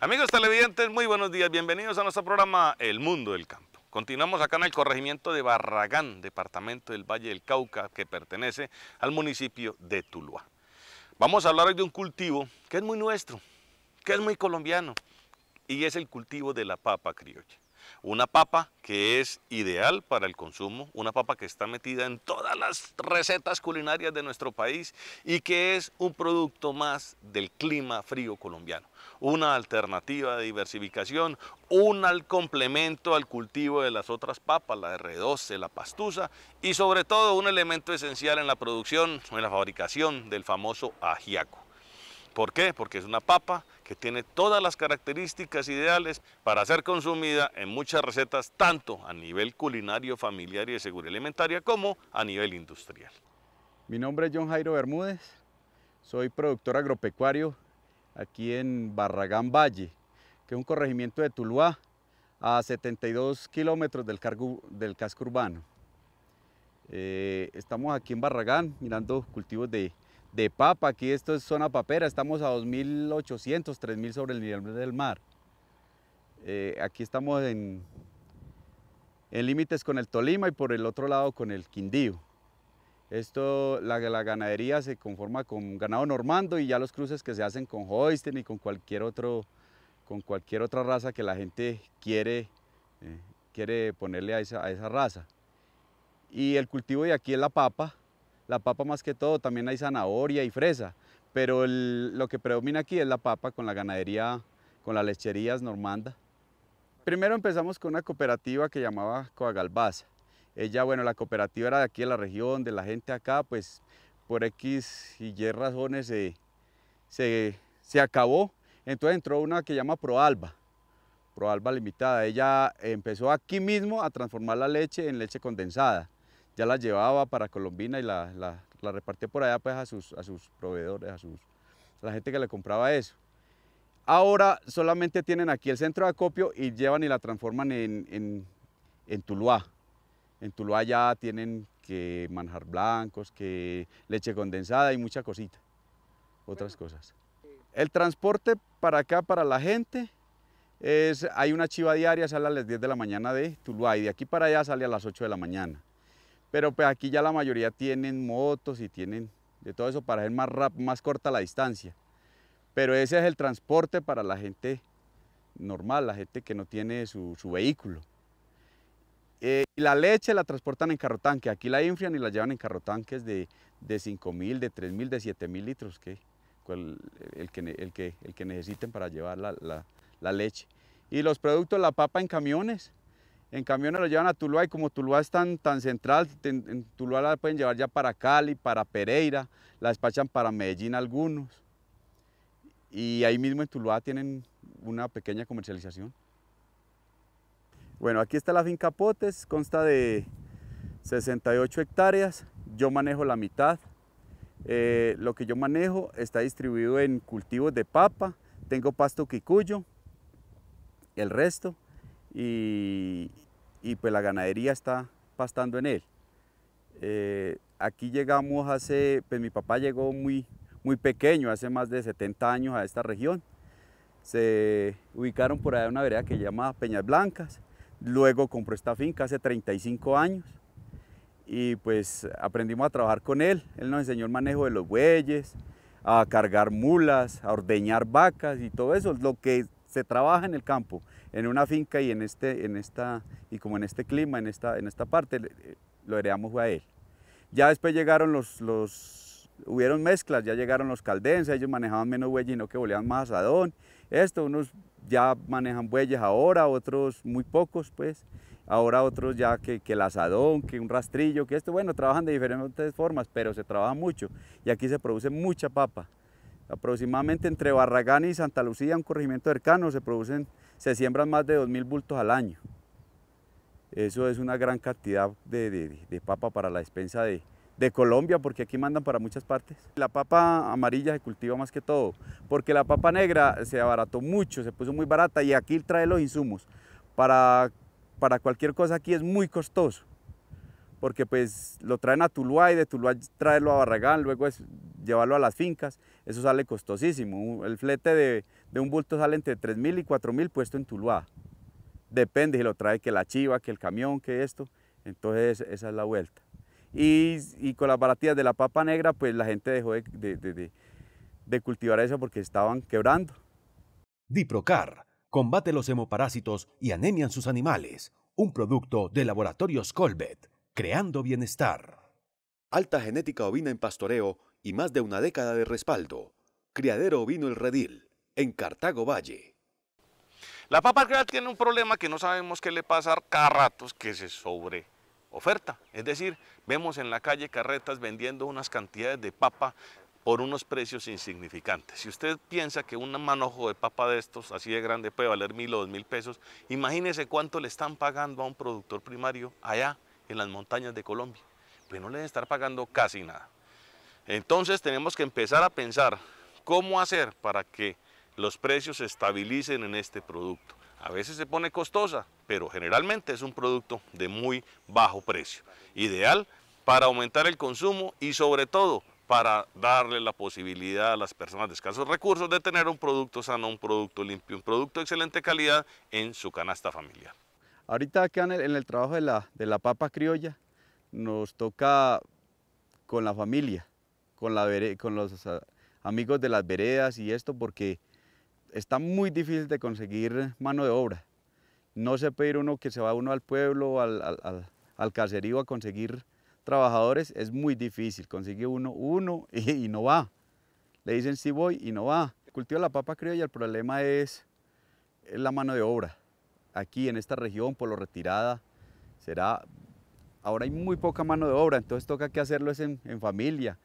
Amigos televidentes, muy buenos días, bienvenidos a nuestro programa El Mundo del Campo. Continuamos acá en el corregimiento de Barragán, departamento del Valle del Cauca, que pertenece al municipio de Tuluá. Vamos a hablar hoy de un cultivo que es muy nuestro, que es muy colombiano, y es el cultivo de la papa criolla. Una papa que es ideal para el consumo, una papa que está metida en todas las recetas culinarias de nuestro país y que es un producto más del clima frío colombiano una alternativa de diversificación, un al complemento al cultivo de las otras papas, la R12, la pastusa y sobre todo un elemento esencial en la producción o en la fabricación del famoso ajiaco. ¿Por qué? Porque es una papa que tiene todas las características ideales para ser consumida en muchas recetas, tanto a nivel culinario, familiar y de seguridad alimentaria, como a nivel industrial. Mi nombre es John Jairo Bermúdez, soy productor agropecuario aquí en Barragán Valle, que es un corregimiento de Tuluá, a 72 kilómetros del, del, casco urbano. Eh, estamos aquí en Barragán mirando cultivos de, papa, aquí esto es zona papera, estamos a 2.800, 3.000 sobre el nivel del mar. Eh, aquí estamos en, en límites con el Tolima y por el otro lado con el Quindío. Esto, la, ganadería se conforma con ganado normando y ya los cruces que se hacen con hoisten y con cualquier, otra raza que la gente quiere, eh, ponerle a esa, raza. Y el cultivo de aquí es la papa, la papa más que todo, también hay zanahoria y fresa, pero lo que predomina aquí es la papa con la ganadería, con las lecherías normanda. Primero empezamos con una cooperativa que llamaba Coagalbaza ella, bueno, la cooperativa era de aquí de la región, de la gente acá, pues por X y Y razones se, acabó. Entonces entró una que llama Proalba, Proalba Limitada. Ella empezó aquí mismo a transformar la leche en leche condensada. Ya la llevaba para Colombina y la, la, repartía por allá pues a sus, a sus proveedores, a, sus, la gente que le compraba eso. Ahora solamente tienen aquí el centro de acopio y llevan y la transforman en, en, en Tuluá. En Tuluá ya tienen que manjar blancos, que leche condensada y mucha cosita, otras cosas. El transporte para acá, para la gente, es, hay una chiva diaria, sale a las 10 de la mañana de Tuluá y de aquí para allá sale a las 8 de la mañana. Pero pues, aquí ya la mayoría tienen motos y tienen de todo eso para hacer más, más corta la distancia. Pero ese es el transporte para la gente normal, la gente que no tiene su vehículo. Eh, y la leche la transportan en carrotanque, aquí la infrian y la llevan en carrotanques de, de 5.000, de 3.000, de 7.000 litros, que, eh, el, que, el, que, el que necesiten para llevar la, la, leche. Y los productos, la papa en camiones, en camiones lo llevan a Tuluá y como Tuluá es tan, central, en, en, Tuluá la pueden llevar ya para Cali, para Pereira, la despachan para Medellín algunos. Y ahí mismo en Tuluá tienen una pequeña comercialización. Bueno, aquí está la finca Potes, consta de 68 hectáreas, yo manejo la mitad. Eh, lo que yo manejo está distribuido en cultivos de papa, tengo pasto quicuyo, el resto, y, pues la ganadería está pastando en él. Eh, aquí llegamos hace, pues mi papá llegó muy, muy pequeño, hace más de 70 años a esta región. Se ubicaron por allá una vereda que se llama Peñas Blancas. Luego compró esta finca hace 35 años y pues aprendimos a trabajar con él. Él nos enseñó el manejo de los bueyes, a cargar mulas, a ordeñar vacas y todo eso, lo que se trabaja en el campo, en una finca y en este, en esta, y como en este clima, en esta, en esta parte, eh, lo heredamos a él. Ya después llegaron los, los hubieron mezclas, ya llegaron los caldenses, ellos manejaban menos bueyes y no que boleaban más asadón, esto, unos ya manejan bueyes ahora, otros muy pocos, pues. Ahora otros ya que, el asadón, que un rastrillo, que esto, bueno, trabajan de diferentes formas, pero se trabaja mucho. Y aquí se produce mucha papa. Aproximadamente entre Barragán y Santa Lucía, un corregimiento cercano, se producen, se siembran más de 2.000 bultos al año. Eso es una gran cantidad de, de papa para la despensa de, de Colombia, porque aquí mandan para muchas partes. La papa amarilla se cultiva más que todo, porque la papa negra se abarató mucho, se puso muy barata y aquí trae los insumos. Para, para cualquier cosa aquí es muy costoso, porque pues lo traen a Tuluá y de Tuluá traerlo a Barragán, luego es llevarlo a las fincas, eso sale costosísimo. El flete de, un bulto sale entre 3.000 y 4.000 puesto en Tuluá. Depende si lo trae que la chiva, que el camión, que esto. Entonces esa es la vuelta. Y, con las baratías de la papa negra, pues la gente dejó de, cultivar eso porque estaban quebrando. Diprocar combate los hemoparásitos y anemian sus animales. Un producto de Laboratorios Colbet, creando bienestar. Alta genética ovina en pastoreo y más de una década de respaldo. Criadero Ovino El Redil, en Cartago Valle. La papa negra tiene un problema que no sabemos qué le pasa a ratos, que se sobre oferta. Es decir, Vemos en la calle carretas vendiendo unas cantidades de papa por unos precios insignificantes. Si usted piensa que un manojo de papa de estos, así de grande, puede valer mil o dos mil pesos, imagínese cuánto le están pagando a un productor primario allá en las montañas de Colombia. Pues no le deben estar pagando casi nada. Entonces tenemos que empezar a pensar cómo hacer para que los precios se estabilicen en este producto. A veces se pone costosa, pero generalmente es un producto de muy bajo precio. Ideal para aumentar el consumo y sobre todo para darle la posibilidad a las personas de escasos recursos de tener un producto sano, un producto limpio, un producto de excelente calidad en su canasta familiar. Ahorita acá en el, trabajo de la, de la papa criolla nos toca con la familia, con, la, con los amigos de las veredas y esto porque está muy difícil de conseguir mano de obra. No se pedir uno que se va uno al pueblo, al, al, a conseguir trabajadores, es muy difícil. Consigue uno, uno y, no va. Le dicen sí voy y no va. El cultivo de la papa criolla, el problema es, la mano de obra. Aquí en esta región, por lo retirada, será... Ahora hay muy poca mano de obra, entonces toca que hacerlo en familia,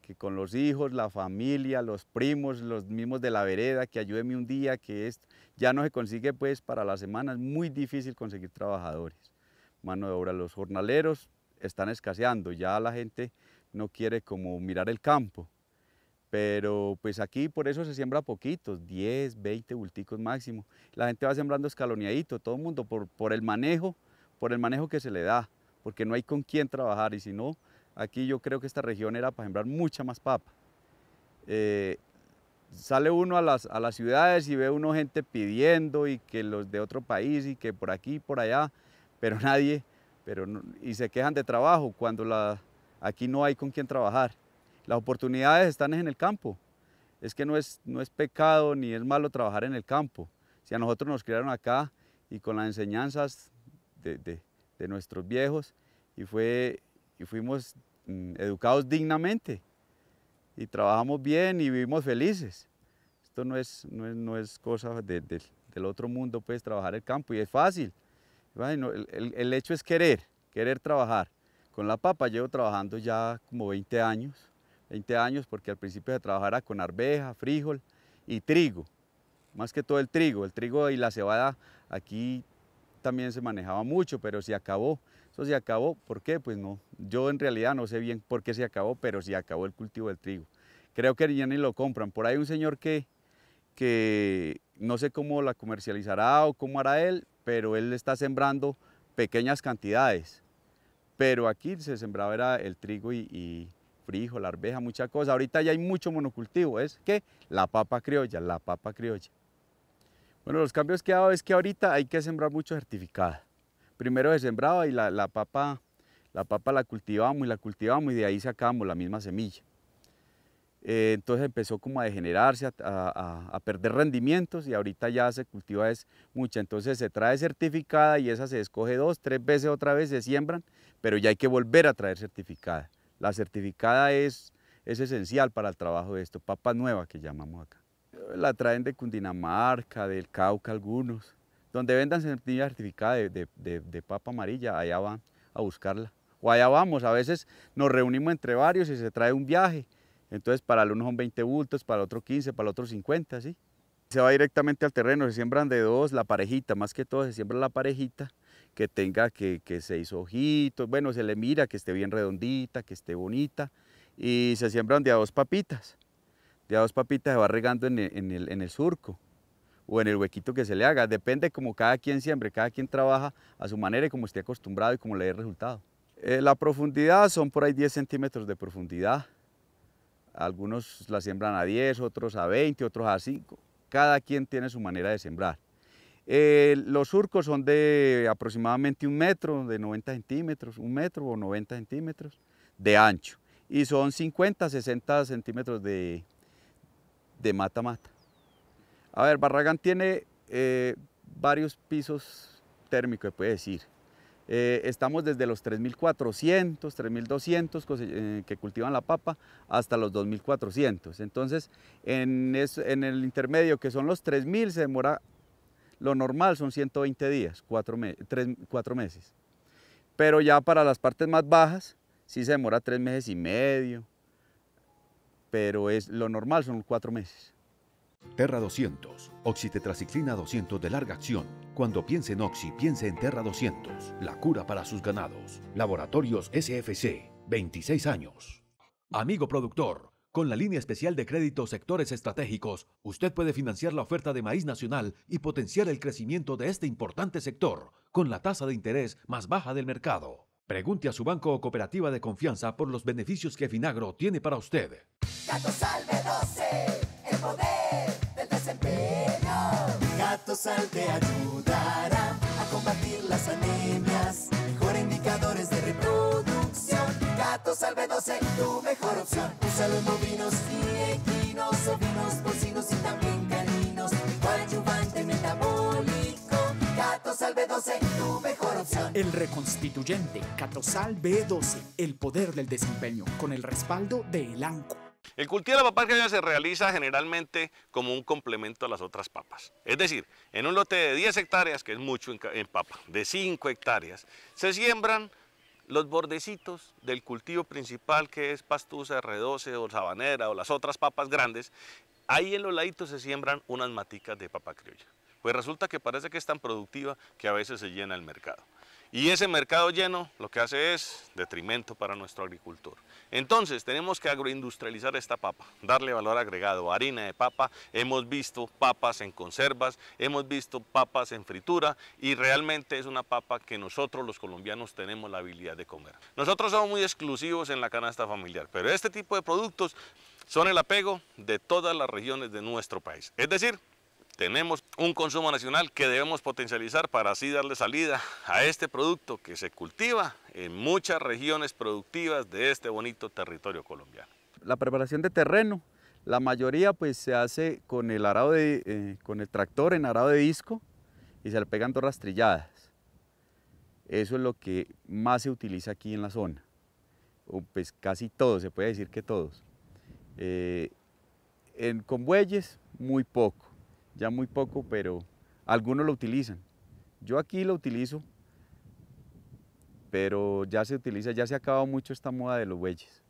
que con los hijos, la familia, los primos, los mismos de la vereda, que ayúdeme un día, que es Ya no se consigue pues para las semanas, muy difícil conseguir trabajadores. Mano de obra, los jornaleros están escaseando, ya la gente no quiere como mirar el campo. Pero pues aquí por eso se siembra poquitos, 10, 20 bulticos máximo. La gente va sembrando escaloneadito, todo el mundo, por, por el manejo, por el manejo que se le da, porque no hay con quién trabajar y si no, Aquí yo creo que esta región era para sembrar mucha más papa. Eh, sale uno a las, a las ciudades y ve uno gente pidiendo y que los de otro país y que por aquí y por allá, pero nadie, pero y se quejan de trabajo cuando la, aquí no hay con quien trabajar. Las oportunidades están en el campo. Es que no es, no es pecado ni es malo trabajar en el campo. Si a nosotros nos criaron acá y con las enseñanzas de, nuestros viejos y, fue, y fuimos Mm, educados dignamente y trabajamos bien y vivimos felices. Esto no es, no es, cosa del otro mundo, pues trabajar el campo y es fácil. el, el, hecho es querer, querer trabajar. Con la papa llevo trabajando ya como 20 años, 20 años porque al principio se trabajara con arveja, frijol y trigo, más que todo el trigo. El trigo y la cebada aquí también se manejaba mucho, pero se acabó se acabó, ¿por qué? Pues no, yo en realidad no sé bien por qué se acabó, pero se acabó el cultivo del trigo. Creo que ya ni lo compran. Por ahí un señor que, que no sé cómo la comercializará o cómo hará él, pero él está sembrando pequeñas cantidades. Pero aquí se sembraba era el trigo y, y frijol, la arveja, mucha cosa. Ahorita ya hay mucho monocultivo, es que la papa criolla, la papa criolla. Bueno, los cambios que ha dado es que ahorita hay que sembrar mucho certificada primero de sembraba y la, papa, la papa la cultivamos y la cultivamos y de ahí sacábamos la misma semilla. Eh, entonces empezó como a degenerarse, a, perder rendimientos y ahorita ya se cultiva es mucha. Entonces se trae certificada y esa se escoge dos, tres veces otra vez, se siembran, pero ya hay que volver a traer certificada. La certificada es, es esencial para el trabajo de esto, papa nueva que llamamos acá. La traen de Cundinamarca, del Cauca algunos, donde vendan semilla certificada de, papa amarilla, allá van a buscarla. O allá vamos, a veces nos reunimos entre varios y se trae un viaje. Entonces para el uno son 20 bultos, para el otro 15, para el otro 50, ¿sí? Se va directamente al terreno, se siembran de dos, la parejita, más que todo se siembra la parejita que tenga que, que seis ojitos, bueno, se le mira que esté bien redondita, que esté bonita y se siembran de a dos papitas. De a dos papitas se va regando en el, en el surco o en el huequito que se le haga. Depende como cada quien siembre, cada quien trabaja a su manera y como esté acostumbrado y como le dé resultado. Eh, la profundidad son por ahí 10 centímetros de profundidad. Algunos la siembran a 10, otros a 20, otros a 5. Cada quien tiene su manera de sembrar. Eh, los surcos son de aproximadamente un metro, de 90 centímetros, un metro o 90 centímetros de ancho. Y son 50, 60 centímetros de, de mata-mata. A ver, Barragán tiene eh, varios pisos térmicos, puede decir. Eh, estamos desde los 3.400, 3.200 eh, que cultivan la papa hasta los 2.400. Entonces, en, el intermedio, que son los 3.000, se demora, lo normal son 120 días, 4, meses. Pero ya para las partes más bajas, sí se demora 3 meses y medio, pero es, lo normal son 4 meses. Terra 200, oxitetraciclina 200 de larga acción. Cuando piense en Oxy, piense en Terra 200, la cura para sus ganados. Laboratorios SFC, 26 años. Amigo productor, con la línea especial de crédito sectores estratégicos, usted puede financiar la oferta de maíz nacional y potenciar el crecimiento de este importante sector con la tasa de interés más baja del mercado. Pregunte a su banco o cooperativa de confianza por los beneficios que Finagro tiene para usted. Salve 12 poder del desempeño. Gato te ayudará a combatir las anemias. Mejor indicadores de reproducción. Gato b 12, tu mejor opción. Usa los bovinos y equinos, ovinos, porcinos y también caninos. Coadyuvante metabólico. Gato b 12, tu mejor opción. El reconstituyente Catosal B12, el poder del desempeño, con el respaldo de Elanco. El cultivo de la papa criolla se realiza generalmente como un complemento a las otras papas. Es decir, en un lote de 10 hectáreas, que es mucho en papa, de 5 hectáreas, se siembran los bordecitos del cultivo principal que es pastusa, red12 o sabanera o las otras papas grandes, ahí en los laditos se siembran unas maticas de papa criolla. Pues resulta que parece que es tan productiva que a veces se llena el mercado. Y ese mercado lleno lo que hace es detrimento para nuestro agricultor. Entonces tenemos que agroindustrializar esta papa, darle valor agregado, harina de papa, hemos visto papas en conservas, hemos visto papas en fritura y realmente es una papa que nosotros los colombianos tenemos la habilidad de comer. Nosotros somos muy exclusivos en la canasta familiar, pero este tipo de productos son el apego de todas las regiones de nuestro país. Es decir, tenemos un consumo nacional que debemos potencializar para así darle salida a este producto que se cultiva en muchas regiones productivas de este bonito territorio colombiano. La preparación de terreno, la mayoría pues se hace con el, arado de, eh, con el tractor en arado de disco y se le pegan dos rastrilladas. Eso es lo que más se utiliza aquí en la zona. pues casi todos, se puede decir que todos. Eh, con bueyes, muy poco ya muy poco, pero algunos lo utilizan. Yo aquí lo utilizo, pero ya se utiliza, ya se ha acabado mucho esta moda de los bueyes.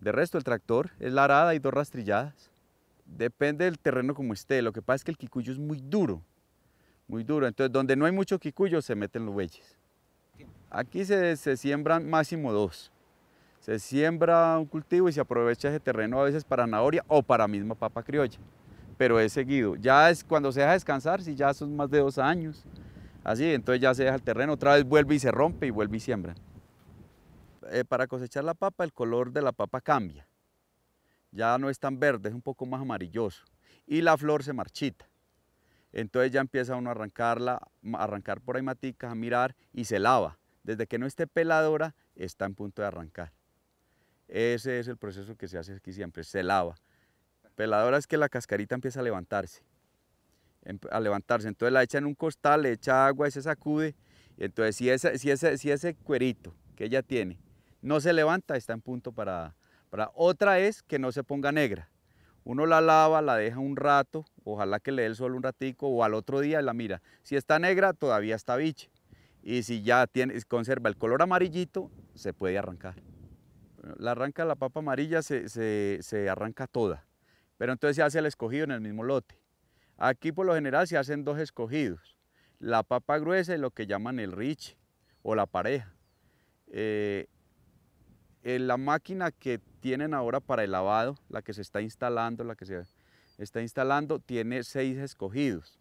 De resto, el tractor es la arada y dos rastrilladas. Depende del terreno como esté, lo que pasa es que el quicuyo es muy duro, muy duro. Entonces, donde no hay mucho quicuyo, se meten los bueyes. Aquí se, se siembran máximo dos. Se siembra un cultivo y se aprovecha ese terreno a veces para zanahoria o para misma papa criolla pero es seguido. Ya es cuando se deja descansar, si ya son más de dos años, así, entonces ya se deja el terreno, otra vez vuelve y se rompe y vuelve y siembra. Eh, para cosechar la papa, el color de la papa cambia. Ya no es tan verde, es un poco más amarilloso. Y la flor se marchita. Entonces ya empieza uno a arrancarla, a arrancar por ahí maticas, a mirar y se lava. Desde que no esté peladora, está en punto de arrancar. Ese es el proceso que se hace aquí siempre, se lava peladora pues es que la cascarita empieza a levantarse, em, a levantarse. Entonces la echa en un costal, le echa agua y se sacude. Entonces si ese, si ese, si ese cuerito que ella tiene no se levanta, está en punto para, para... Otra es que no se ponga negra. Uno la lava, la deja un rato, ojalá que le dé el sol un ratico o al otro día la mira. Si está negra, todavía está biche. Y si ya conserva el color amarillito, se puede arrancar. La arranca la papa amarilla, se arranca toda. Pero entonces se hace el escogido en el mismo lote. Aquí por lo general se hacen dos escogidos, la papa gruesa y lo que llaman el rich o la pareja. Eh, eh, la máquina que tienen ahora para el lavado, la que se está instalando, la que se está instalando, tiene seis escogidos.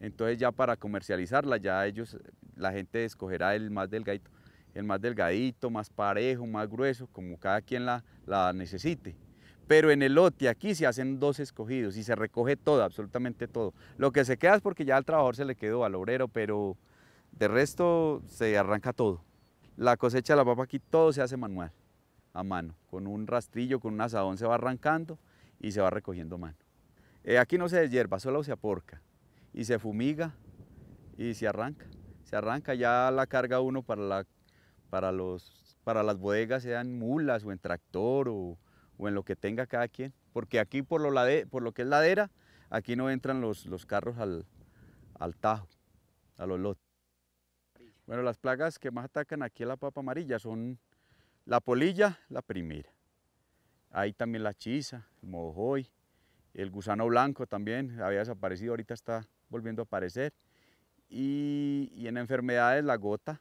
Entonces ya para comercializarla, ya ellos, la gente escogerá el más delgadito, el más delgadito, más parejo, más grueso, como cada quien la necesite pero en el lote aquí se hacen dos escogidos y se recoge todo, absolutamente todo. Lo que se queda es porque ya al trabajador se le quedó, al obrero, pero de resto se arranca todo. La cosecha de la papa aquí todo se hace manual, a mano, con un rastrillo, con un asadón se va arrancando y se va recogiendo mano. Eh, aquí no se deshierva, solo se aporca y se fumiga y se arranca. Se arranca ya la carga uno para, la, para, los, para las bodegas, sean mulas o en tractor o o en lo que tenga cada quien, porque aquí por lo, por lo que es ladera, aquí no entran los, los carros al, tajo, a los lotes. Bueno, las plagas que más atacan aquí a la papa amarilla son la polilla, la primera. ahí también la chisa, el mojoy, el gusano blanco también había desaparecido, ahorita está volviendo a aparecer. Y, y, en enfermedades la gota.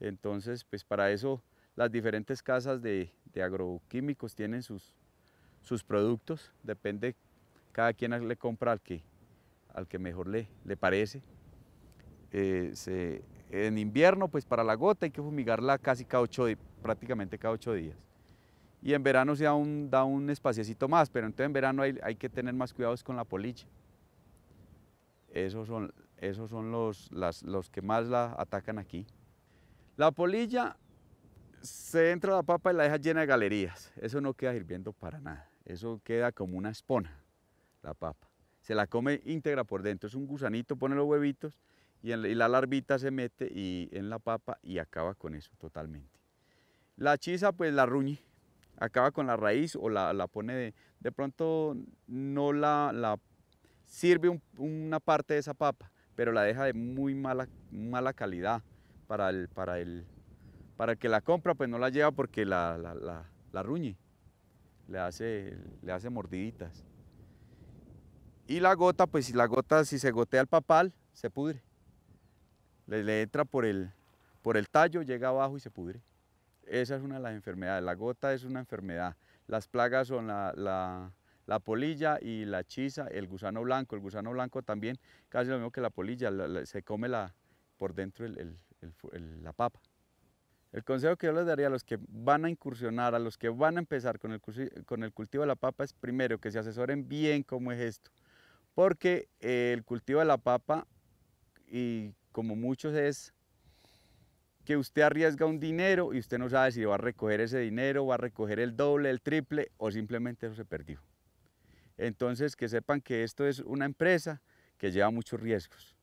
Entonces, pues para eso las diferentes casas de, de agroquímicos tienen sus, sus productos, depende cada quien le compra al que, al que mejor le, le parece. Eh, en invierno, pues para la gota hay que fumigarla casi cada ocho, prácticamente cada ocho días. Y en verano se da un, da un espaciecito más, pero entonces en verano hay, que tener más cuidados con la polilla. Esos son, esos son los, los que más la atacan aquí. La polilla se entra la papa y la deja llena de galerías. Eso no queda hirviendo para nada. Eso queda como una espona, la papa. Se la come íntegra por dentro. Es un gusanito, pone los huevitos y, la larvita se mete y, en la papa y acaba con eso totalmente. La chiza pues la ruñe, acaba con la raíz o la, pone de... De pronto no la, la sirve una parte de esa papa, pero la deja de muy mala, mala calidad para el, para el para que la compra pues no la lleva porque la, ruñe, le hace, le hace mordiditas. Y la gota, pues si la gota, si se gotea el papal, se pudre. Le, entra por el, por el tallo, llega abajo y se pudre. Esa es una de las enfermedades. La gota es una enfermedad. Las plagas son la, la, polilla y la chiza, el gusano blanco. El gusano blanco también, casi lo mismo que la polilla, se come la, por dentro el, la papa. El consejo que yo les daría a los que van a incursionar, a los que van a empezar con el, cultivo de la papa es primero que se asesoren bien cómo es esto, porque eh, el cultivo de la papa, y como muchos es que usted arriesga un dinero y usted no sabe si va a recoger ese dinero, va a recoger el doble, el triple o simplemente eso se perdió. Entonces que sepan que esto es una empresa que lleva muchos riesgos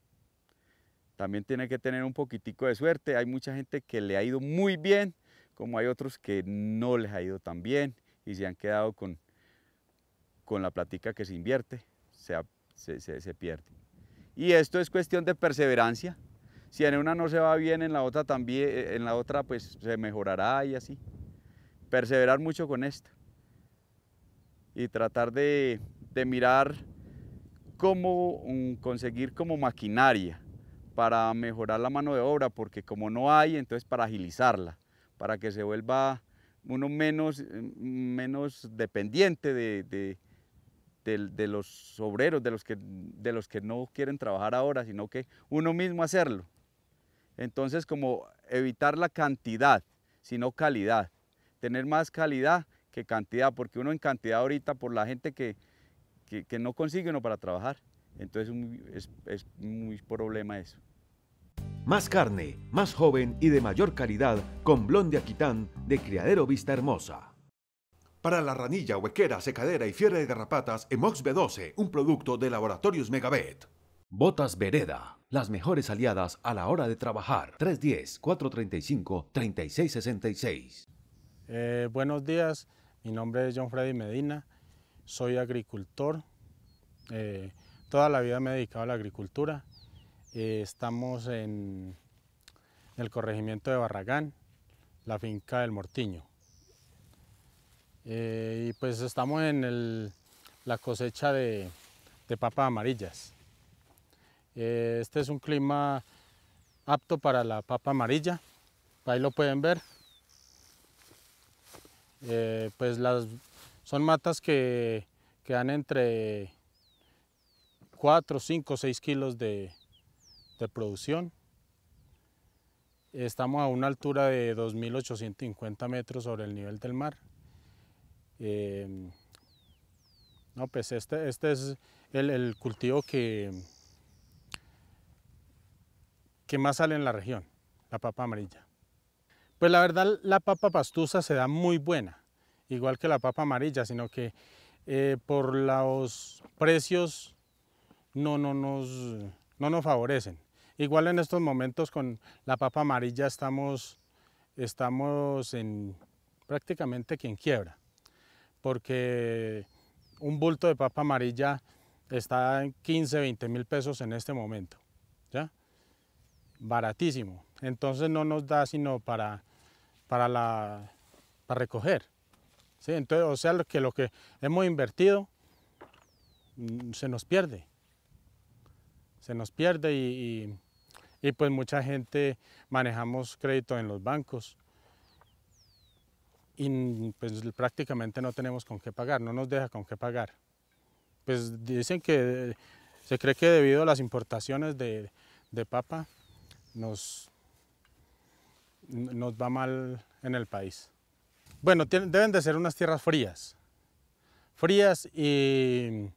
también tiene que tener un poquitico de suerte. Hay mucha gente que le ha ido muy bien, como hay otros que no les ha ido tan bien y se han quedado con, con la platica que se invierte, se, pierde. Y esto es cuestión de perseverancia. Si en una no se va bien, en la otra también, eh, en la otra pues se mejorará y así. Perseverar mucho con esto. Y tratar de, mirar cómo mm, conseguir como maquinaria para mejorar la mano de obra, porque como no hay, entonces para agilizarla, para que se vuelva uno menos, menos dependiente de, de, los obreros, los que, de los, que, no quieren trabajar ahora, sino que uno mismo hacerlo. Entonces, como evitar la cantidad, sino calidad. Tener más calidad que cantidad, porque uno en cantidad ahorita, por la gente que, que no consigue uno para trabajar. Entonces es, es muy problema eso. Más carne, más joven y de mayor calidad con Blonde Aquitán de Criadero Vista Hermosa. Para la ranilla, huequera, secadera y fiebre de garrapatas, Emox B12, un producto de Laboratorios megabet Botas Vereda, las mejores aliadas a la hora de trabajar. 310-435-3666. Eh, buenos días, mi nombre es John Freddy Medina, soy agricultor. Eh, toda la vida me he dedicado a la agricultura. Eh, estamos en, el corregimiento de Barragán, la finca del Mortiño. Eh, y pues estamos en la cosecha de, de papas amarillas. Eh, este es un clima apto para la papa amarilla, ahí lo pueden ver. pues las, son matas que, que dan entre 4, 5, 6 kilos de, producción. Estamos a una altura de 2.850 metros sobre el nivel del mar. Em, no, pues este, este es el, cultivo que, más sale en la región, la papa amarilla. Pues la verdad la papa pastusa se da muy buena, igual que la papa amarilla, sino que eh, por los precios no, nos, no nos favorecen. Igual en estos momentos con la papa amarilla estamos, estamos en prácticamente quien quiebra, porque un bulto de papa amarilla está en 15, 20 mil pesos en este momento, ¿ya? Baratísimo. Entonces no nos da sino para, para, para recoger. Entonces, o sea, que lo que hemos invertido mm, se nos pierde se nos pierde y, pues mucha gente manejamos crédito en los bancos y pues prácticamente no tenemos con qué pagar, no nos deja con qué pagar. Pues dicen que eh, se cree que debido a las importaciones de, de papa nos, nos va mal en el país. Bueno, deben de ser unas tierras frías, frías y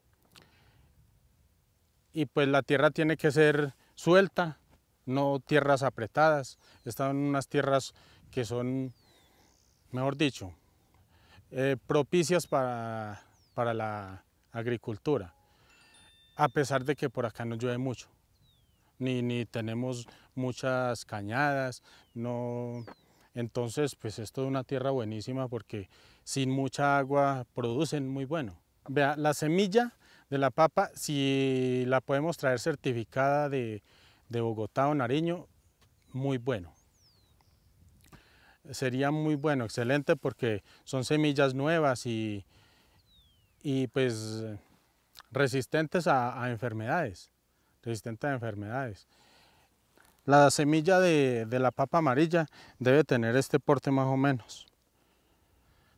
y pues la tierra tiene que ser suelta, no tierras apretadas. Están unas tierras que son, mejor dicho, eh, propicias para, la agricultura, a pesar de que por acá no llueve mucho, ni, ni tenemos muchas cañadas, no... Entonces, pues es es una tierra buenísima porque sin mucha agua producen muy bueno. Vea, la semilla de la papa, si la podemos traer certificada de, Bogotá o Nariño, muy bueno. Sería muy bueno, excelente, porque son semillas nuevas y, pues resistentes a, enfermedades, resistentes a enfermedades. La semilla de, de, la papa amarilla debe tener este porte más o menos.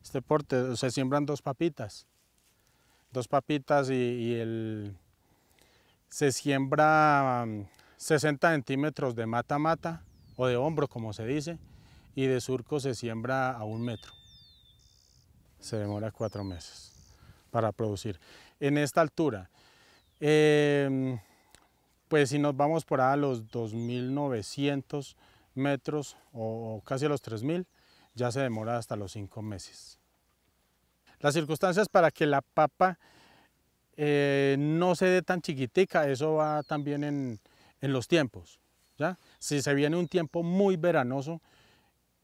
Este porte, se siembran dos papitas dos papitas y, el, se siembra 60 mm, centímetros de mata a mata o de hombro como se dice y de surco se siembra a un metro. Se demora cuatro meses para producir. En esta altura, em, pues si nos vamos por a los 2.900 metros o, o casi a los 3.000, ya se demora hasta los cinco meses. Las circunstancias para que la papa eh, no se dé tan chiquitica, eso va también en, los tiempos. ¿ya? Si se viene un tiempo muy veranoso,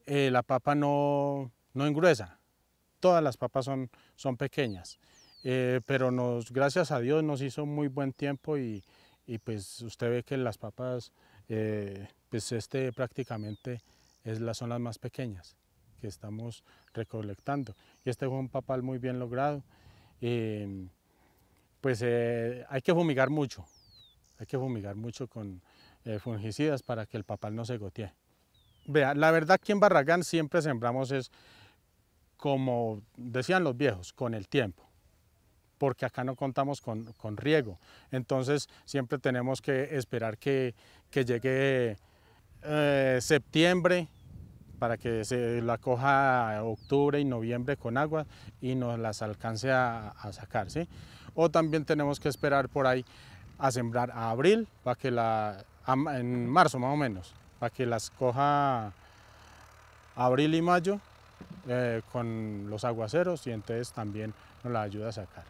eh, la papa no, no, engruesa. Todas las papas son, son pequeñas. Eh, pero nos, gracias a Dios nos hizo muy buen tiempo y, pues usted ve que las papas, pues este prácticamente es, las, son las más pequeñas que estamos recolectando. Y este fue un papal muy bien logrado. Em, pues eh, hay que fumigar mucho, hay que fumigar mucho con eh, fungicidas para que el papal no se gotee. Vea, la verdad aquí en Barragán siempre sembramos es, como decían los viejos, con el tiempo porque acá no contamos con, con riego. Entonces siempre tenemos que esperar que, que llegue eh, septiembre, para que se la coja octubre y noviembre con agua y nos las alcance a, sacar. O también tenemos que esperar por ahí a sembrar a abril, para que la, en marzo más o menos, para que las coja abril y mayo eh, con los aguaceros y entonces también nos la ayuda a sacar.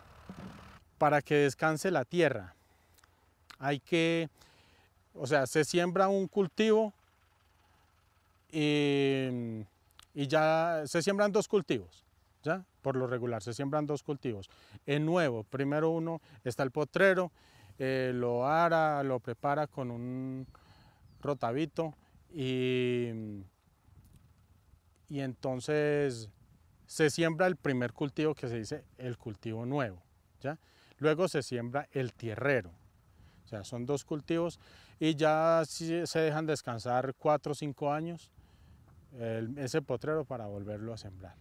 Para que descanse la tierra, hay que, o sea, se siembra un cultivo y, ya se siembran dos cultivos, ¿ya? Por lo regular, se siembran dos cultivos. El nuevo, primero uno está el potrero, eh, lo ara, lo prepara con un rotavito y, y entonces se siembra el primer cultivo que se dice el cultivo nuevo, ¿ya? Luego se siembra el tierrero, o sea, son dos cultivos y ya se dejan descansar cuatro o cinco años ese potrero para volverlo a sembrar.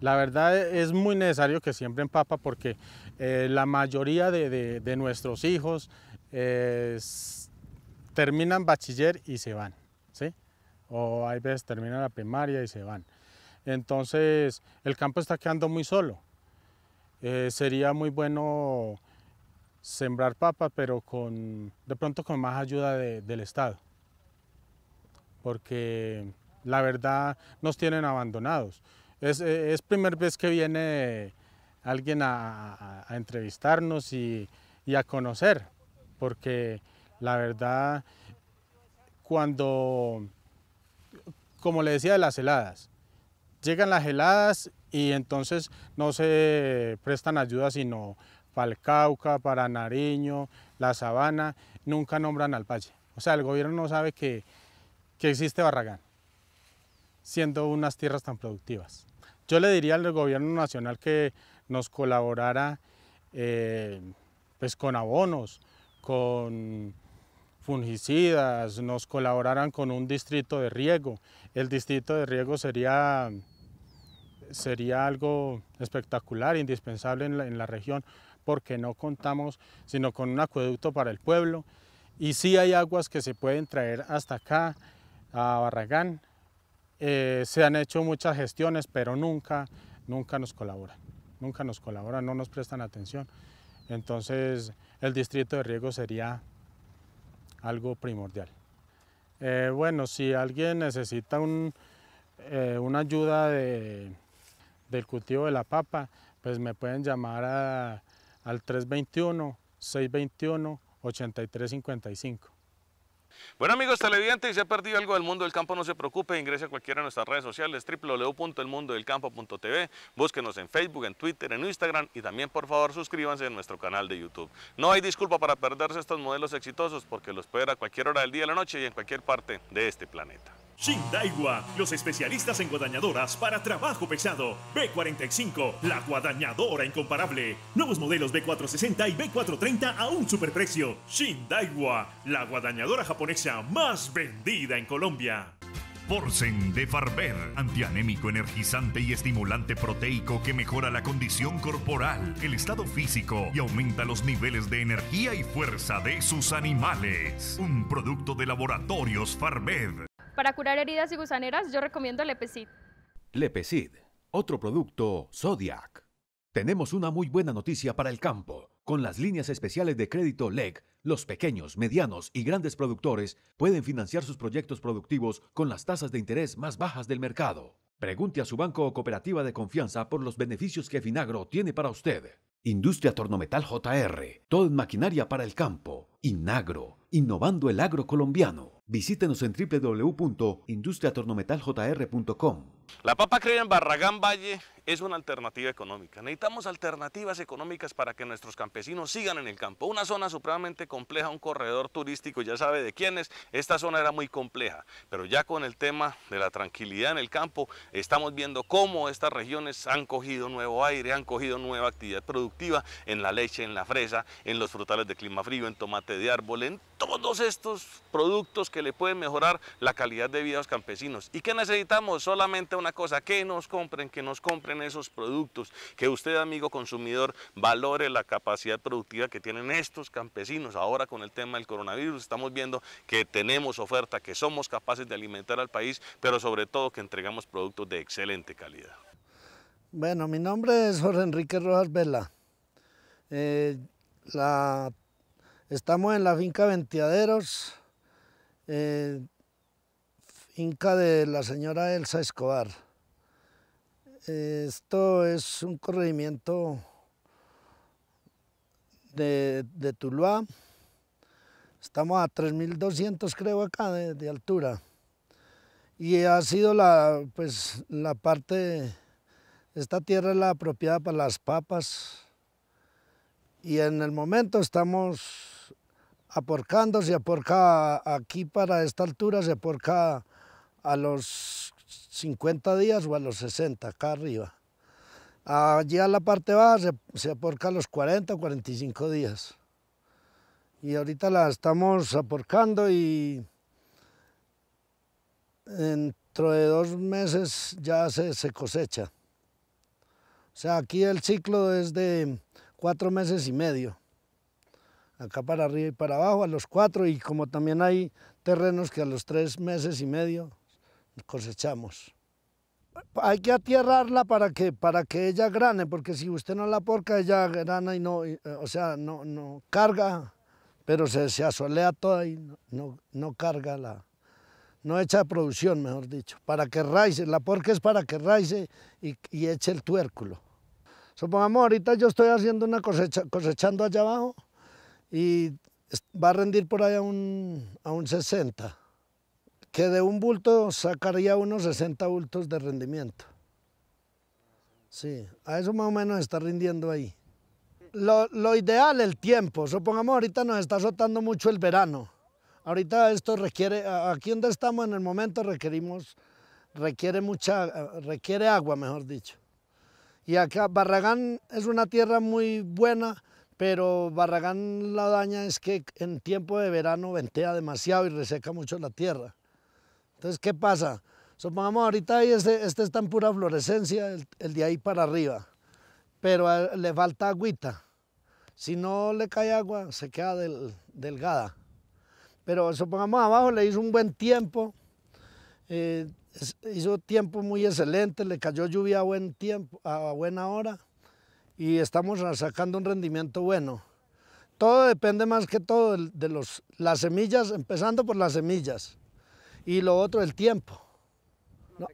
La verdad es muy necesario que siembren papa porque eh, la mayoría de, nuestros hijos eh, terminan bachiller y se van, ¿sí? O hay veces terminan la primaria y se van. Entonces el campo está quedando muy solo. Eh, sería muy bueno sembrar papa, pero con, de pronto con más ayuda del Estado. Porque la verdad nos tienen abandonados. Es, eh, es primera vez que viene alguien a, entrevistarnos y, a conocer, porque la verdad, cuando, como le decía de las heladas, llegan las heladas y entonces no se prestan ayuda sino para el Cauca, para Nariño, la Sabana, nunca nombran al Valle. O sea, el gobierno no sabe que existe Barragán siendo unas tierras tan productivas. Yo le diría al gobierno nacional que nos colaborara eh, pues con abonos, con fungicidas, nos colaboraran con un distrito de riego. El distrito de riego sería, sería algo espectacular, indispensable en la, en la región, porque no contamos sino con un acueducto para el pueblo. Y sí hay aguas que se pueden traer hasta acá, a Barragán, eh, se han hecho muchas gestiones, pero nunca, nunca nos colaboran, nunca nos colaboran, no nos prestan atención. Entonces, el distrito de riego sería algo primordial. Eh, bueno, si alguien necesita eh, una ayuda del cultivo de la papa, pues me pueden llamar a, al 321-621-8355. Bueno amigos televidentes, si se ha perdido algo del mundo del campo, no se preocupe, ingrese a cualquiera de nuestras redes sociales, www.elmundodelcampo.tv, búsquenos en Facebook, en Twitter, en Instagram y también por favor suscríbanse a nuestro canal de YouTube. No hay disculpa para perderse estos modelos exitosos porque los puede ver a cualquier hora del día de la noche y en cualquier parte de este planeta. Shindaiwa, los especialistas en guadañadoras para trabajo pesado. B45, la guadañadora incomparable. Nuevos modelos B460 y B430 a un superprecio. Shindaiwa, la guadañadora japonesa más vendida en Colombia. Porcen de Farber, antianémico, energizante y estimulante proteico que mejora la condición corporal, el estado físico y aumenta los niveles de energía y fuerza de sus animales. Un producto de laboratorios Farber. Para curar heridas y gusaneras, yo recomiendo Lepecid. Lepecid, otro producto Zodiac. Tenemos una muy buena noticia para el campo. Con las líneas especiales de crédito LEC, los pequeños, medianos y grandes productores pueden financiar sus proyectos productivos con las tasas de interés más bajas del mercado. Pregunte a su banco o cooperativa de confianza por los beneficios que Finagro tiene para usted. Industria Tornometal JR, todo en maquinaria para el campo. Inagro, innovando el agro colombiano. Visítenos en www.industriatornometaljr.com. La papa criolla en Barragán Valle es una alternativa económica. Necesitamos alternativas económicas para que nuestros campesinos sigan en el campo. Una zona supremamente compleja, un corredor turístico, ya sabe de quién es. Esta zona era muy compleja, pero ya con el tema de la tranquilidad en el campo, estamos viendo cómo estas regiones han cogido nuevo aire, han cogido nueva actividad productiva en la leche, en la fresa, en los frutales de clima frío, en tomate de árbol, en todos estos productos que le pueden mejorar la calidad de vida a los campesinos. ¿Y qué necesitamos? Solamente una cosa, que nos compren, que nos compren esos productos, que usted amigo consumidor valore la capacidad productiva que tienen estos campesinos. Ahora con el tema del coronavirus estamos viendo que tenemos oferta, que somos capaces de alimentar al país, pero sobre todo que entregamos productos de excelente calidad. Bueno, mi nombre es Jorge Enrique Rojas Vela. Eh, estamos en la finca Venteaderos eh, Inca de la señora Elsa Escobar. Esto es un corregimiento de, de Tuluá. Estamos a 3.200 creo acá de, altura. Y ha sido la, pues, la parte, esta tierra es la apropiada para las papas. Y en el momento estamos aporcando, se aporca aquí para esta altura, se aporca a los 50 días o a los 60, acá arriba. Allí a la parte baja se, se aporca a los 40 o 45 días. Y ahorita la estamos aporcando y dentro de dos meses ya se cosecha. O sea, aquí el ciclo es de cuatro meses y medio. Acá para arriba y para abajo, a los cuatro, y como también hay terrenos que a los tres meses y medio cosechamos. Hay que atierrarla para que, para que ella grane, porque si usted no la porca, ella grana y no, eh, o sea, no, no carga, pero se, se asolea toda y no, no, carga la, no echa producción, mejor dicho, para que raice, la porca es para que raice y, y eche el tuérculo. Supongamos, ahorita yo estoy haciendo una cosecha, cosechando allá abajo y va a rendir por ahí un, a un 60 que de un bulto sacaría unos 60 bultos de rendimiento. Sí, a eso más o menos está rindiendo ahí. Lo, ideal, el tiempo. Supongamos ahorita nos está azotando mucho el verano. Ahorita esto requiere, aquí donde estamos en el momento requerimos, requiere mucha, eh, requiere agua, mejor dicho. Y acá Barragán es una tierra muy buena, pero Barragán la daña es que en tiempo de verano ventea demasiado y reseca mucho la tierra. Entonces, ¿qué pasa? Supongamos ahorita ahí este, este, está en pura florescencia, el, de ahí para arriba, pero le falta agüita. Si no le cae agua, se queda delgada. Pero supongamos abajo le hizo un buen tiempo, eh, hizo tiempo muy excelente, le cayó lluvia a buen tiempo, a buena hora y estamos sacando un rendimiento bueno. Todo depende más que todo de las semillas, empezando por las semillas. Y lo otro, el tiempo.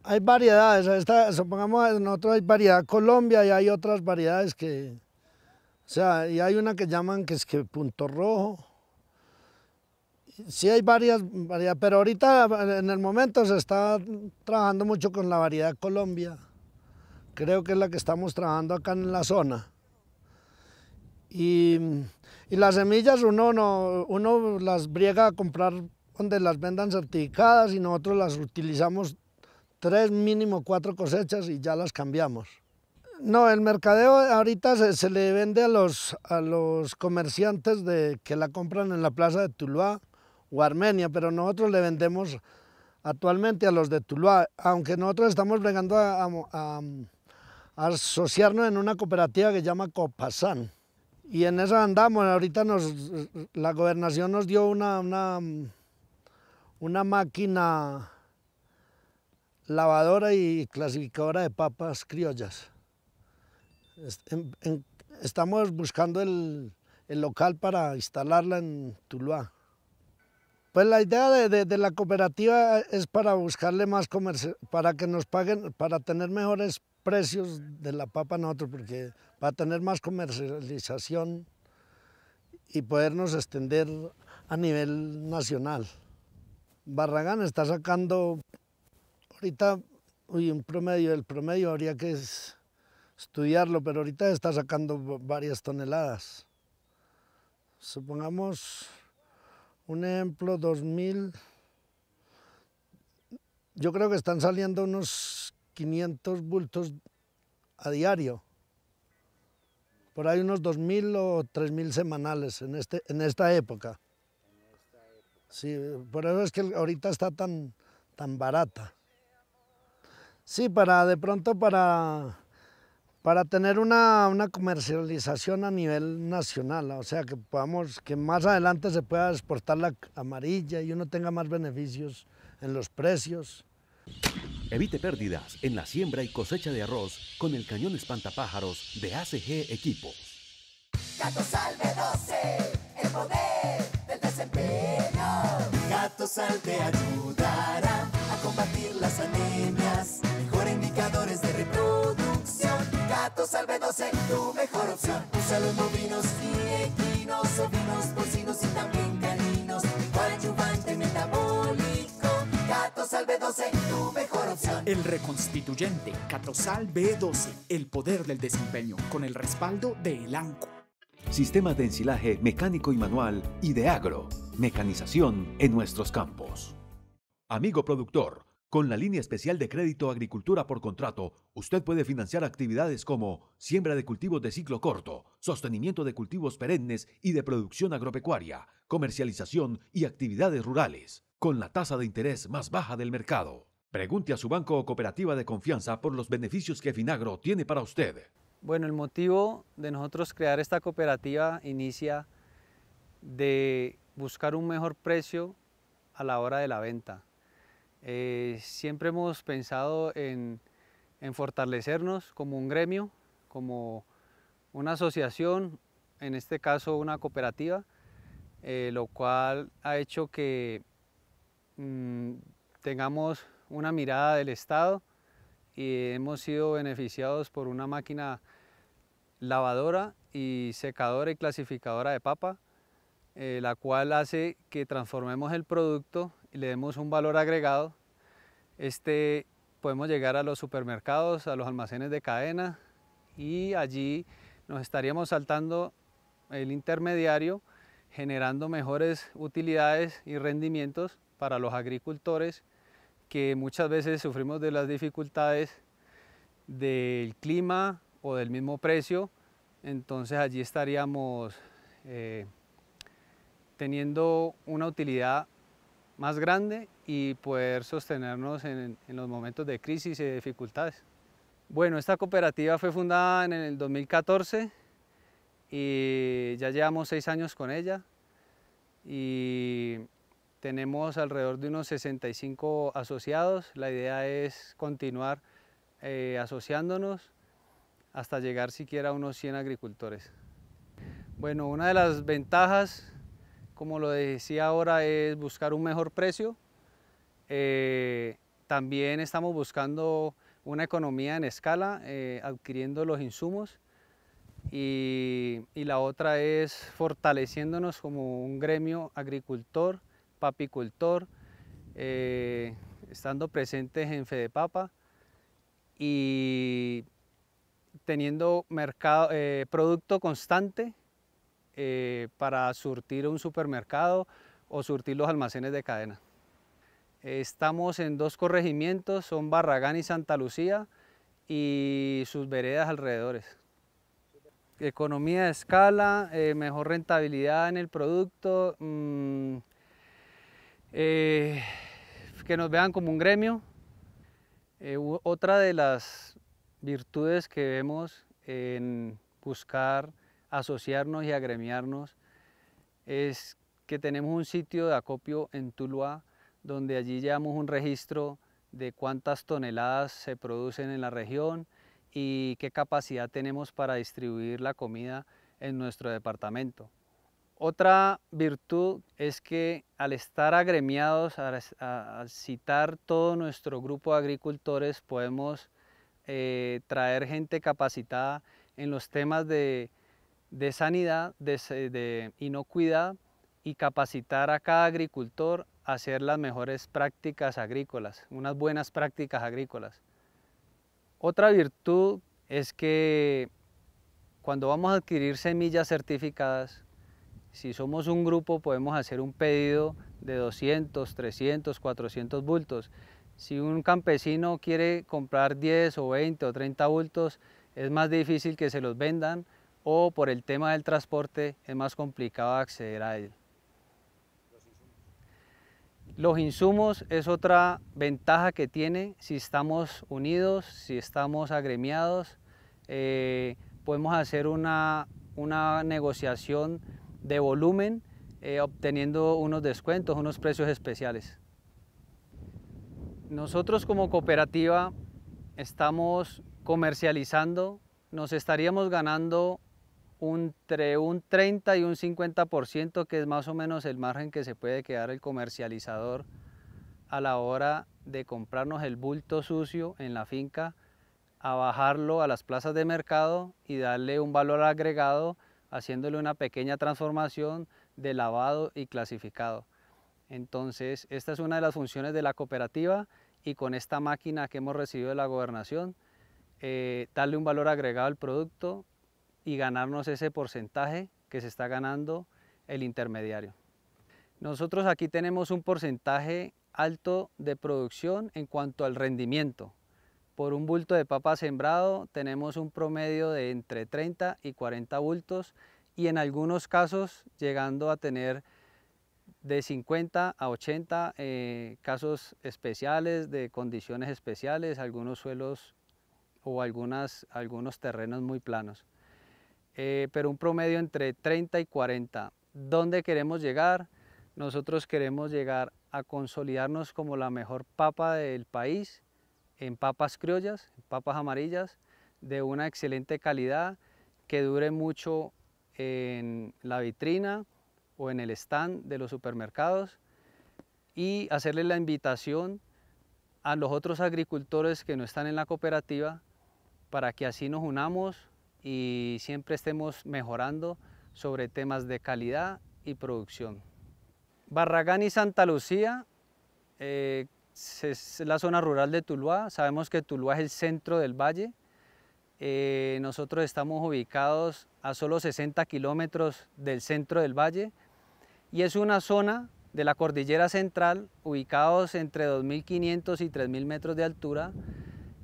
hay variedades, esta, supongamos nosotros hay variedad Colombia y hay otras variedades que, o sea, y hay una que llaman que es que punto rojo. Sí hay varias variedades, pero ahorita en el momento se está trabajando mucho con la variedad Colombia. Creo que es la que estamos trabajando acá en la zona. Y, las semillas uno, no, uno las briega a comprar donde las vendan certificadas y nosotros las utilizamos tres, mínimo cuatro cosechas y ya las cambiamos. No, el mercadeo ahorita se, le vende a los, a los comerciantes de, que la compran en la plaza de Tuluá o Armenia, pero nosotros le vendemos actualmente a los de Tuluá, aunque nosotros estamos vengando a, asociarnos en una cooperativa que se llama Copasán. Y en esa andamos, ahorita nos, la gobernación nos dio una una máquina lavadora y clasificadora de papas criollas. estamos buscando el, local para instalarla en Tuluá. Pues la idea de, la cooperativa es para buscarle más comercio, para que nos paguen, para tener mejores precios de la papa nosotros, porque para tener más comercialización y podernos extender a nivel nacional. Barragán está sacando ahorita, uy, un promedio, el promedio habría que estudiarlo, pero ahorita está sacando varias toneladas. Supongamos un ejemplo, 2000, yo creo que están saliendo unos 500 bultos a diario. Por ahí unos 2000 o 3000 semanales en, este, en esta época. Sí, eh, por eso es que ahorita está tan, tan barata. Sí, para de pronto para, para tener una, comercialización a nivel nacional, o sea, que podamos, que más adelante se pueda exportar la amarilla y uno tenga más beneficios en los precios. Evite pérdidas en la siembra y cosecha de arroz con el cañón espantapájaros de ACG Equipos. Lactosal te ayudará a combatir las anemias. Mejor indicadores de reproducción. al B12, tu mejor opción. Usa en bovinos y equinos, ovinos, porcinos y también caninos. Coadyuvante metabólico. B12, tu mejor opción. El reconstituyente Catosal B12, el poder del desempeño, con el respaldo de Elanco sistemas de ensilaje mecánico y manual y de agro, mecanización en nuestros campos. Amigo productor, con la línea especial de crédito Agricultura por contrato, usted puede financiar actividades como siembra de cultivos de ciclo corto, sostenimiento de cultivos perennes y de producción agropecuaria, comercialización y actividades rurales, con la tasa de interés más baja del mercado. Pregunte a su banco o cooperativa de confianza por los beneficios que Finagro tiene para usted. Bueno, el motivo de nosotros crear esta cooperativa inicia de buscar un mejor precio a la hora de la venta. Eh, siempre hemos pensado en, fortalecernos como un gremio, como una asociación, en este caso una cooperativa, eh, lo cual ha hecho que mm, tengamos una mirada del Estado y hemos sido beneficiados por una máquina lavadora y secadora y clasificadora de papa, eh, la cual hace que transformemos el producto y le demos un valor agregado. Este podemos llegar a los supermercados, a los almacenes de cadena y allí nos estaríamos saltando el intermediario generando mejores utilidades y rendimientos para los agricultores que muchas veces sufrimos de las dificultades del clima o del mismo precio, entonces allí estaríamos eh, teniendo una utilidad más grande y poder sostenernos en, los momentos de crisis y dificultades. Bueno, esta cooperativa fue fundada en el 2014 y ya llevamos seis años con ella y tenemos alrededor de unos 65 asociados. La idea es continuar eh, asociándonos hasta llegar siquiera a unos 100 agricultores. Bueno, una de las ventajas, como lo decía ahora, es buscar un mejor precio. Eh, también estamos buscando una economía en escala, eh, adquiriendo los insumos. y la otra es fortaleciéndonos como un gremio agricultor papicultor, eh, estando presentes en papa y teniendo mercado, eh, producto constante eh, para surtir un supermercado o surtir los almacenes de cadena. Estamos en dos corregimientos, son Barragán y Santa Lucía y sus veredas alrededores. Economía de escala, mejor rentabilidad en el producto, mm, eh, que nos vean como un gremio. Eh, otra de las virtudes que vemos en buscar asociarnos y agremiarnos es que tenemos un sitio de acopio en Tuluá donde allí llevamos un registro de cuántas toneladas se producen en la región y qué capacidad tenemos para distribuir la comida en nuestro departamento. Otra virtud es que al estar agremiados, al, citar todo nuestro grupo de agricultores, podemos eh, traer gente capacitada en los temas de, sanidad, de, de, inocuidad y capacitar a cada agricultor a hacer las mejores prácticas agrícolas, unas buenas prácticas agrícolas. Otra virtud es que cuando vamos a adquirir semillas certificadas, si somos un grupo podemos hacer un pedido de 200, 300, 400 bultos. Si un campesino quiere comprar 10 o 20 o 30 bultos, es más difícil que se los vendan o por el tema del transporte es más complicado acceder a él. Los insumos es otra ventaja que tiene si estamos unidos, si estamos agremiados, eh, podemos hacer una, una negociación de volumen, eh, obteniendo unos descuentos, unos precios especiales. Nosotros como cooperativa estamos comercializando, nos estaríamos ganando entre un 30 y un 50%, que es más o menos el margen que se puede quedar el comercializador a la hora de comprarnos el bulto sucio en la finca, a bajarlo a las plazas de mercado y darle un valor agregado haciéndole una pequeña transformación de lavado y clasificado. Entonces, esta es una de las funciones de la cooperativa y con esta máquina que hemos recibido de la gobernación, eh, darle un valor agregado al producto y ganarnos ese porcentaje que se está ganando el intermediario. Nosotros aquí tenemos un porcentaje alto de producción en cuanto al rendimiento. Por un bulto de papa sembrado tenemos un promedio de entre 30 y 40 bultos y en algunos casos llegando a tener de 50 a 80 eh, casos especiales, de condiciones especiales, algunos suelos o algunas, algunos terrenos muy planos. Eh, pero un promedio entre 30 y 40. ¿Dónde queremos llegar? Nosotros queremos llegar a consolidarnos como la mejor papa del país en papas criollas, papas amarillas, de una excelente calidad, que dure mucho en la vitrina o en el stand de los supermercados y hacerle la invitación a los otros agricultores que no están en la cooperativa para que así nos unamos y siempre estemos mejorando sobre temas de calidad y producción. Barragán y Santa Lucía eh, es la zona rural de Tuluá. Sabemos que Tuluá es el centro del valle. Eh, nosotros estamos ubicados a solo 60 kilómetros del centro del valle y es una zona de la cordillera central ubicados entre 2.500 y 3.000 metros de altura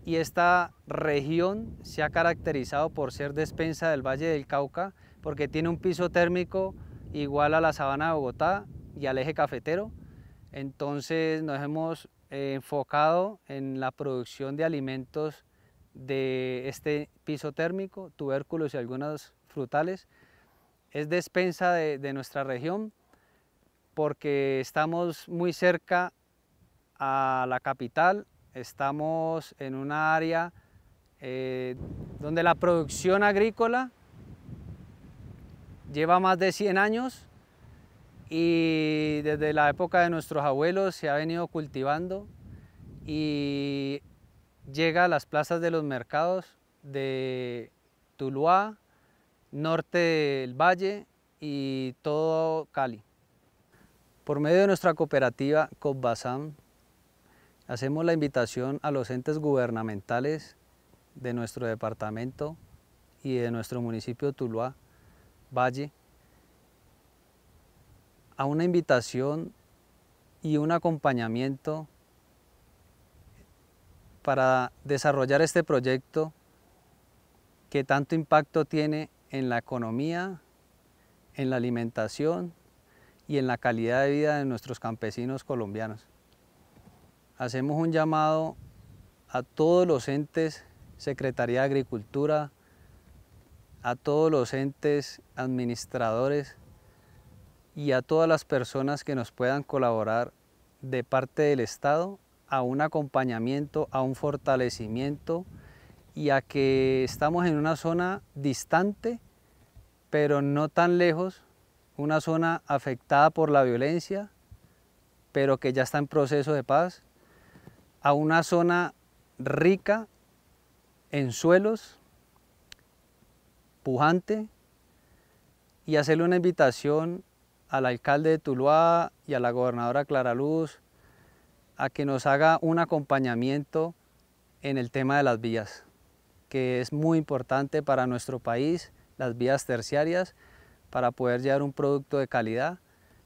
y esta región se ha caracterizado por ser despensa del Valle del Cauca porque tiene un piso térmico igual a la sabana de Bogotá y al eje cafetero. Entonces nos hemos eh, enfocado en la producción de alimentos de este piso térmico, tubérculos y algunas frutales. Es despensa de, nuestra región porque estamos muy cerca a la capital, estamos en un área eh, donde la producción agrícola lleva más de 100 años y desde la época de nuestros abuelos se ha venido cultivando y llega a las plazas de los mercados de Tuluá, norte del valle y todo Cali. Por medio de nuestra cooperativa COPBASAM, hacemos la invitación a los entes gubernamentales de nuestro departamento y de nuestro municipio Tuluá, Valle, a una invitación y un acompañamiento para desarrollar este proyecto que tanto impacto tiene en la economía, en la alimentación y en la calidad de vida de nuestros campesinos colombianos. Hacemos un llamado a todos los entes, Secretaría de Agricultura, a todos los entes administradores y a todas las personas que nos puedan colaborar de parte del Estado a un acompañamiento, a un fortalecimiento y a que estamos en una zona distante, pero no tan lejos, una zona afectada por la violencia, pero que ya está en proceso de paz, a una zona rica en suelos, pujante, y hacerle una invitación al alcalde de Tuluá y a la gobernadora Clara Luz a que nos haga un acompañamiento en el tema de las vías, que es muy importante para nuestro país, las vías terciarias, para poder llevar un producto de calidad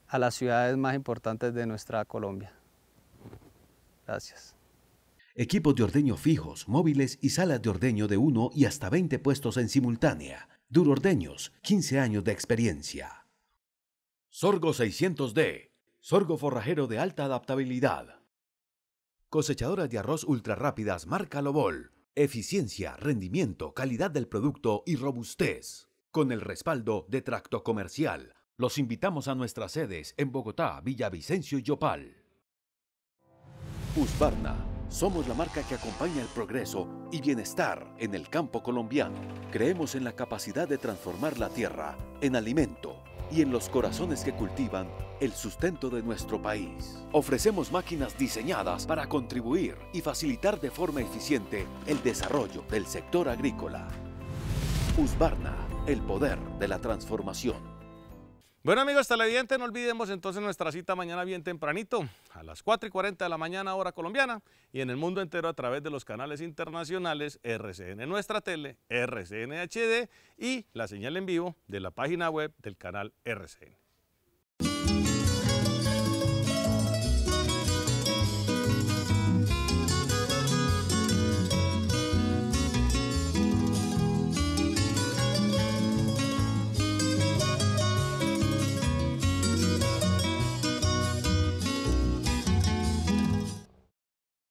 a las ciudades más importantes de nuestra Colombia. Gracias. Equipos de ordeño fijos, móviles y salas de ordeño de 1 y hasta 20 puestos en simultánea. ordeños 15 años de experiencia. Sorgo 600D, sorgo forrajero de alta adaptabilidad. Cosechadoras de arroz ultra rápidas marca Lobol. Eficiencia, rendimiento, calidad del producto y robustez. Con el respaldo de Tracto Comercial, los invitamos a nuestras sedes en Bogotá, Villavicencio y Yopal. Usbarna, somos la marca que acompaña el progreso y bienestar en el campo colombiano. Creemos en la capacidad de transformar la tierra en alimento y en los corazones que cultivan el sustento de nuestro país. Ofrecemos máquinas diseñadas para contribuir y facilitar de forma eficiente el desarrollo del sector agrícola. Usbarna, el poder de la transformación. Bueno amigos televidentes, no olvidemos entonces nuestra cita mañana bien tempranito, a las 4 y 40 de la mañana hora colombiana y en el mundo entero a través de los canales internacionales RCN Nuestra Tele, RCN HD y la señal en vivo de la página web del canal RCN.